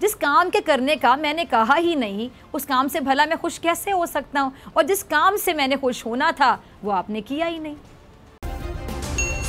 जिस काम के करने का मैंने कहा ही नहीं उस काम से भला मैं खुश कैसे हो सकता हूँ और जिस काम से मैंने खुश होना था वो आपने किया ही नहीं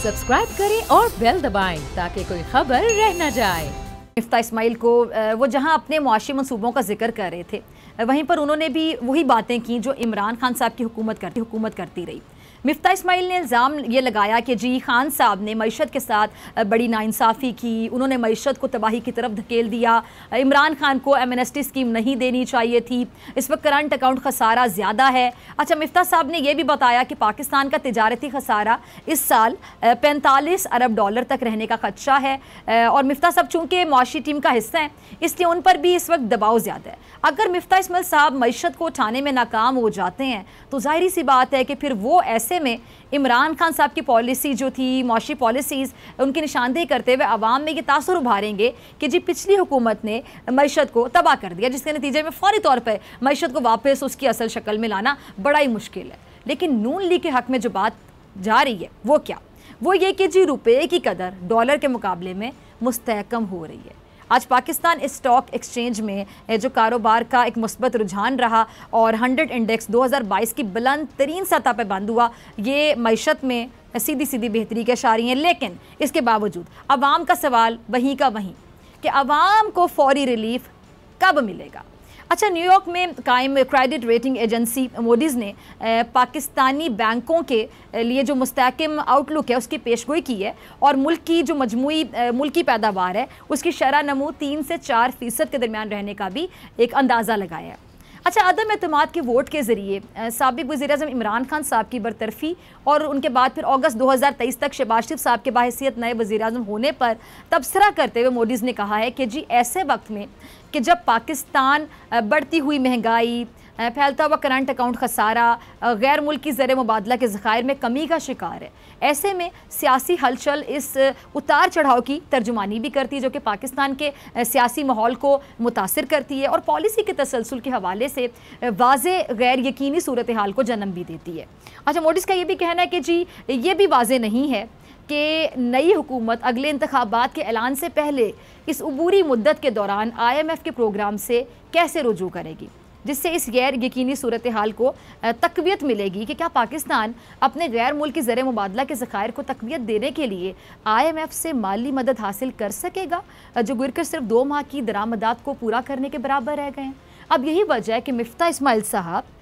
सब्सक्राइब करें और बेल दबाएं ताकि कोई खबर रह न जाए इफ्ता इस्माइल को वो जहाँ अपने मुआशी मनसूबों का जिक्र कर रहे थे वहीं पर उन्होंने भी वही बातें की जो इमरान खान साहब की हुकूमत करती हुकूमत करती रही मिफ्ता इसमाइल ने इल्ज़ाम ये लगाया कि जी खान साहब ने मीशत के साथ बड़ी नासाफ़ी की उन्होंने मीशत को तबाही की तरफ धकेल दिया इमरान खान को टी स्कीम नहीं देनी चाहिए थी इस वक्त करंट अकाउंट खसारा ज़्यादा है अच्छा मिफ्ता साहब ने यह भी बताया कि पाकिस्तान का तजारती खसारा इस साल पैंतालीस अरब डॉलर तक रहने का खदशा है और मिफ्ता साहब चूँकि मुआशी टीम का हिस्सा है इसलिए उन पर भी इस वक्त दबाव ज़्यादा है अगर मिफ्ता इसमाइल साहब मीशत को उठाने में नाकाम हो जाते हैं तो जाहिर सी बात है कि फिर वो ऐसे ऐसे में इमरान खान साहब की पॉलिसी जो थी मुशी पॉलिसीज़ उनकी निशानदेही करते हुए आवाम में ये तासर उभारेंगे कि जी पिछली हुकूमत ने मीशत को तबाह कर दिया जिसके नतीजे में फौरी तौर पर मीशत को वापस उसकी असल शक्ल में लाना बड़ा ही मुश्किल है लेकिन नून ली के हक में जो बात जा रही है वो क्या वो ये कि जी रुपये की कदर डॉलर के मुकाबले में मुस्तकम हो रही है आज पाकिस्तान स्टॉक एक्सचेंज में जो कारोबार का एक मुस्बत रुझान रहा और हंड्रेड इंडेक्स 2022 की बुलंद तरीन सतह पर बंद हुआ ये मीशत में सीधी सीधी बेहतरी के रही हैं लेकिन इसके बावजूद आवाम का सवाल वहीं का वहीं कि आवाम को फौरी रिलीफ कब मिलेगा अच्छा न्यूयॉर्क में कायम क्रेडिट रेटिंग एजेंसी मोडीज़ ने पाकिस्तानी बैंकों के लिए जो मुस्तकम आउटलुक है उसकी पेशगोई की है और मुल्क की जो मजमू मुल्क की पैदावार है उसकी शरह नमू तीन से चार फ़ीसद के दरमियान रहने का भी एक अंदाज़ा लगाया है अच्छा अदम अहतमाद के वोट के ज़रिए सबक वजी अजम इमरान खान साहब की बरतरफी और उनके बाद फिर अगस्त दो हज़ार तेईस तक शबाज शरीफ साहब के बाहसीत नए वजी अजम होने पर तबसरा करते हुए मोदीज़ ने कहा है कि जी ऐसे वक्त में कि जब पाकिस्तान बढ़ती हुई महंगाई फैलता हुआ करंट अकाउंट खसारा गैर मुल्क की ज़र मुबादला के ज़खायर में कमी का शिकार है ऐसे में सियासी हलचल इस उतार चढ़ाव की तर्जुमानी भी करती है जो कि पाकिस्तान के सियासी माहौल को मुतासर करती है और पॉलिसी के तसलसल के हवाले से वाज गैर यकीनी सूरत हाल को जन्म भी देती है अच्छा मोडिस का ये भी कहना है कि जी ये भी वाज नहीं है कि नई हुकूमत अगले इंतबात के ऐलान से पहले इस अबूरी मुद्दत के दौरान आई एम एफ़ के प्रोग्राम से कैसे रुजू करेगी जिससे इस गैर यकीनी सूरत हाल को तकवीत मिलेगी कि क्या पाकिस्तान अपने गैर मुल्की ज़र मुबादला के ज़खायर को तकवीत देने के लिए आई एम एफ़ से माली मदद हासिल कर सकेगा जो गिरकर सिर्फ दो माह की दरामदात को पूरा करने के बराबर रह गए हैं अब यही वजह है कि मफ्ता इसमाइल साहब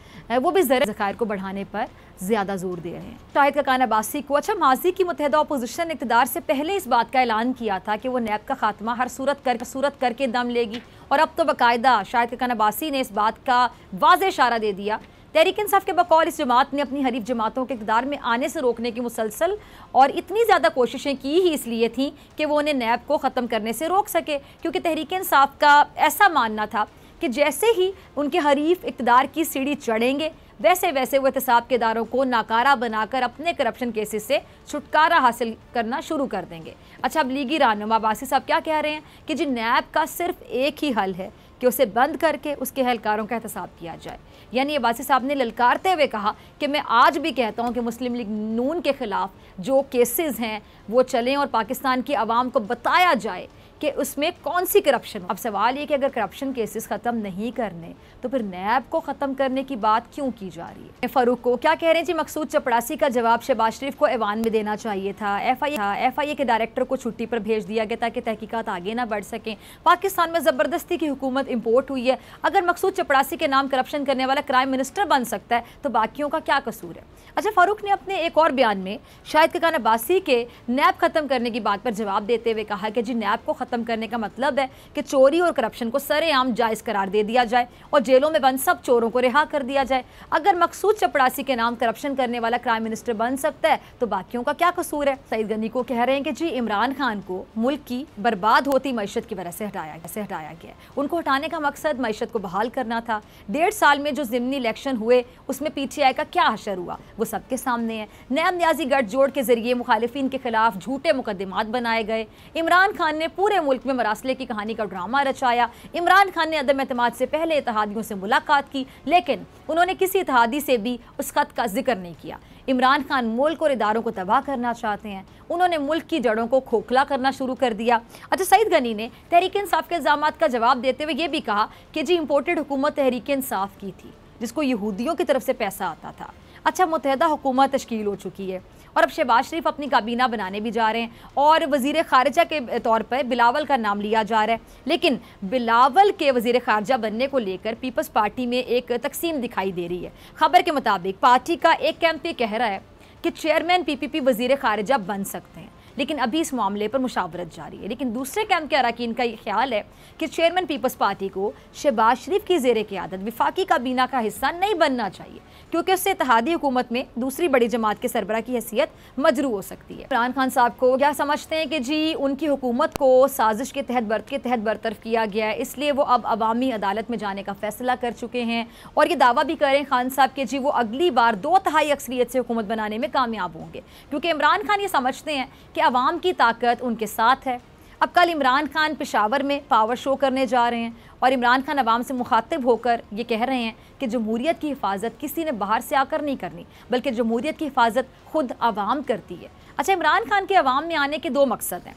वो भी ज़र ज़खायर को बढ़ाने पर ज़्यादा जोर दे रहे हैं शाहिद का कान बासी को अच्छा माजी की मुतहदा अपोजिशन इकतदार से पहले इस बात का ऐलान किया था कि वो नैब का खात्मा हर सूरत कर सूरत करके दम लेगी और अब तो बाकायदा शाहिद का कान बासी ने इस बात का वाज इशारा दे दिया तहरीक इंसाफ के बकौल इस जमात ने अपनी हरीफ जमातों के इकदार में आने से रोकने की मुसलसल और इतनी ज़्यादा कोशिशें की ही इसलिए थी कि वो उन्हें नैब को ख़त्म करने से रोक सके क्योंकि तहरीक इंसाफ का ऐसा मानना था कि जैसे ही उनके हरीफ इकतदार की सीढ़ी चढ़ेंगे वैसे वैसे वो एहतसाब के दारों को नाकारा बनाकर अपने करप्शन केसेस से छुटकारा हासिल करना शुरू कर देंगे अच्छा अब लीगी रहनुमा बासी साहब क्या कह रहे हैं कि जी नैब का सिर्फ एक ही हल है कि उसे बंद करके उसके अहलकारों का एहतसाब किया जाए यानी अबासी साहब ने ललकारते हुए कहा कि मैं आज भी कहता हूँ कि मुस्लिम लीग नून के ख़िलाफ़ जो केसेस हैं वो चलें और पाकिस्तान की आवाम को बताया जाए कि उसमें कौन सी करप्शन अब सवाल ये कि अगर करप्शन केसेस ख़त्म नहीं करने तो फिर नैब को ख़त्म करने की बात क्यों की जा रही है फारूक को क्या कह रहे हैं जी मकसूद चपड़ासी का जवाब शहबाज शरीफ को ऐवान में देना चाहिए था एफ आई एफ आई ए के डायरेक्टर को छुट्टी पर भेज दिया गया ताकि तहकीकत आगे ना बढ़ सकें पाकिस्तान में ज़बरदस्ती की हुकूमत इम्पोर्ट हुई है अगर मकसूद चपड़ासी के नाम करप्शन करने वाला क्राइम मिनिस्टर बन सकता है तो बाकियों का क्या कसूर है अच्छा फारूक ने अपने एक और बयान में शाहिद खान अब्बासी के नैब ख़त्म करने की बात पर जवाब देते हुए कहा कि जी नैब को ख़त्म करने का मतलब है कि चोरी और करप्शन को सरेआम जायज़ करार दे दिया जाए और जेलों में बंद सब चोरों को रिहा कर दिया जाए अगर मकसूद चपड़ासी के नाम करप्शन करने वाला क्राइम मिनिस्टर बन सकता है तो बाकियों का क्या कसूर है सईद गनी को कह रहे हैं कि जी इमरान खान को मुल्क की बर्बाद होती मीशत की वजह से हटाया गया हटाया गया उनको हटाने का मकसद मीशत को बहाल करना था डेढ़ साल में जो ज़िमनी इलेक्शन हुए उसमें पीटीआई का क्या असर हुआ वो सबके सामने है नया न्याजी गठजोड़ के जरिए मुखालफी के खिलाफ झूठे मुकदमात बनाए गए इमरान खान ने पूरे पूरे मुल्क में मरासले की कहानी का ड्रामा रचाया इमरान खान ने अदम अतमाद से पहले इतिहादियों से मुलाकात की लेकिन उन्होंने किसी इतिहादी से भी उस खत का जिक्र नहीं किया इमरान खान मुल्क और इदारों को तबाह करना चाहते हैं उन्होंने मुल्क की जड़ों को खोखला करना शुरू कर दिया अच्छा सईद गनी ने तहरीक इंसाफ के इल्ज़ाम का जवाब देते हुए ये भी कहा कि जी इम्पोर्टेड हुकूमत तहरीक इंसाफ की थी जिसको यहूदियों की तरफ से पैसा आता था अच्छा मुतहदा हुकूमत तश्ल हो चुकी है और अब शहबाज शरीफ अपनी काबीना बनाने भी जा रहे हैं और वजीर खारजा के तौर पर बिलावल का नाम लिया जा रहा है लेकिन बिलावल के वजीर खारजा बनने को लेकर पीपल्स पार्टी में एक तकसीम दिखाई दे रही है खबर के मुताबिक पार्टी का एक कैंप ये कह रहा है कि चेयरमैन पीपीपी वजीर खारजा बन सकते हैं लेकिन अभी इस मामले पर मुशावरत जारी है लेकिन दूसरे कैंप के अरकान का यह ख्याल है कि चेयरमैन पीपल्स पार्टी को शहबाज शरीफ की जेर क्यादत विफाकी काबीना का हिस्सा नहीं बनना चाहिए क्योंकि उससे इतिहादी हुकूमत में दूसरी बड़ी जमात के सरबरा की हैसियत मजरू हो सकती है इमरान खान साहब को क्या समझते हैं कि जी उनकी हुकूमत को साजिश के तहत बर्त के तहत बरतरफ किया गया है इसलिए वो अब अवामी अदालत में जाने का फैसला कर चुके हैं और ये दावा भी करें खान साहब के जी वो अगली बार दो तहाई अक्सरियत से हुकूमत बनाने में कामयाब होंगे क्योंकि इमरान खान ये समझते हैं कि अवाम की ताकत उनके साथ है अब कल इमरान खान पेशावर में पावर शो करने जा रहे हैं और इमरान खान आवाम से मुखातिब होकर ये कह रहे हैं कि जमहूरीत की हिफाजत किसी ने बाहर से आकर नहीं करनी बल्कि जमहूरीत की हिफाजत खुद आवाम करती है अच्छा इमरान खान के आवाम में आने के दो मकसद हैं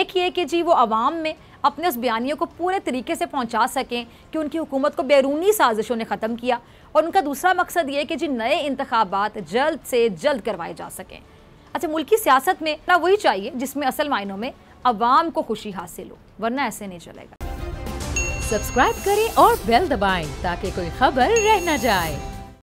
एक ये कि जी वो आवाम में अपने उस बयानियों को पूरे तरीके से पहुंचा सकें कि उनकी हुकूमत को बैरूनी साजिशों ने ख़त्म किया और उनका दूसरा मकसद ये कि जी नए इंतबात जल्द से जल्द करवाए जा सकें अच्छा मुल्की सियासत में ना वही चाहिए जिसमें असल मायनों में अवाम को खुशी हासिल हो वरना ऐसे नहीं चलेगा सब्सक्राइब करें और बेल दबाएं ताकि कोई खबर रह न जाए